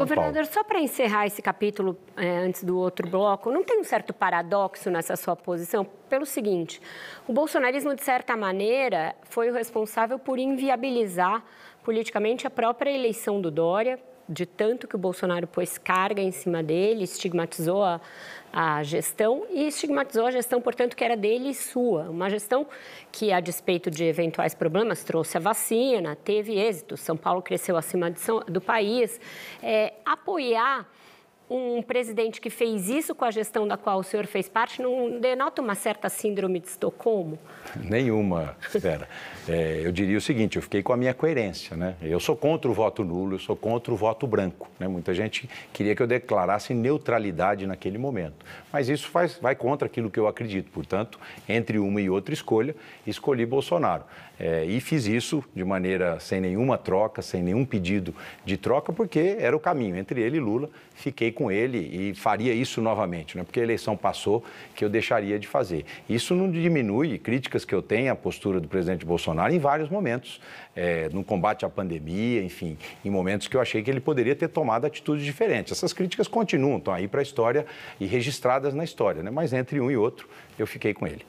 Governador, só para encerrar esse capítulo é, antes do outro bloco, não tem um certo paradoxo nessa sua posição? Pelo seguinte, o bolsonarismo, de certa maneira, foi o responsável por inviabilizar politicamente a própria eleição do Dória, de tanto que o Bolsonaro pôs carga em cima dele, estigmatizou a, a gestão e estigmatizou a gestão, portanto, que era dele e sua. Uma gestão que, a despeito de eventuais problemas, trouxe a vacina, teve êxito, São Paulo cresceu acima de, do país. É, apoiar um presidente que fez isso com a gestão da qual o senhor fez parte não denota uma certa síndrome de Estocolmo? Nenhuma, Vera. É, eu diria o seguinte, eu fiquei com a minha coerência, né? Eu sou contra o voto nulo, eu sou contra o voto branco. Né? Muita gente queria que eu declarasse neutralidade naquele momento, mas isso faz, vai contra aquilo que eu acredito. Portanto, entre uma e outra escolha, escolhi Bolsonaro. É, e fiz isso de maneira sem nenhuma troca, sem nenhum pedido de troca, porque era o caminho. Entre ele e Lula, fiquei com ele e faria isso novamente, é porque a eleição passou que eu deixaria de fazer. Isso não diminui críticas que eu tenho à postura do presidente Bolsonaro em vários momentos, é, no combate à pandemia, enfim, em momentos que eu achei que ele poderia ter tomado atitudes diferentes. Essas críticas continuam, estão aí para a história e registradas na história, né? mas entre um e outro eu fiquei com ele.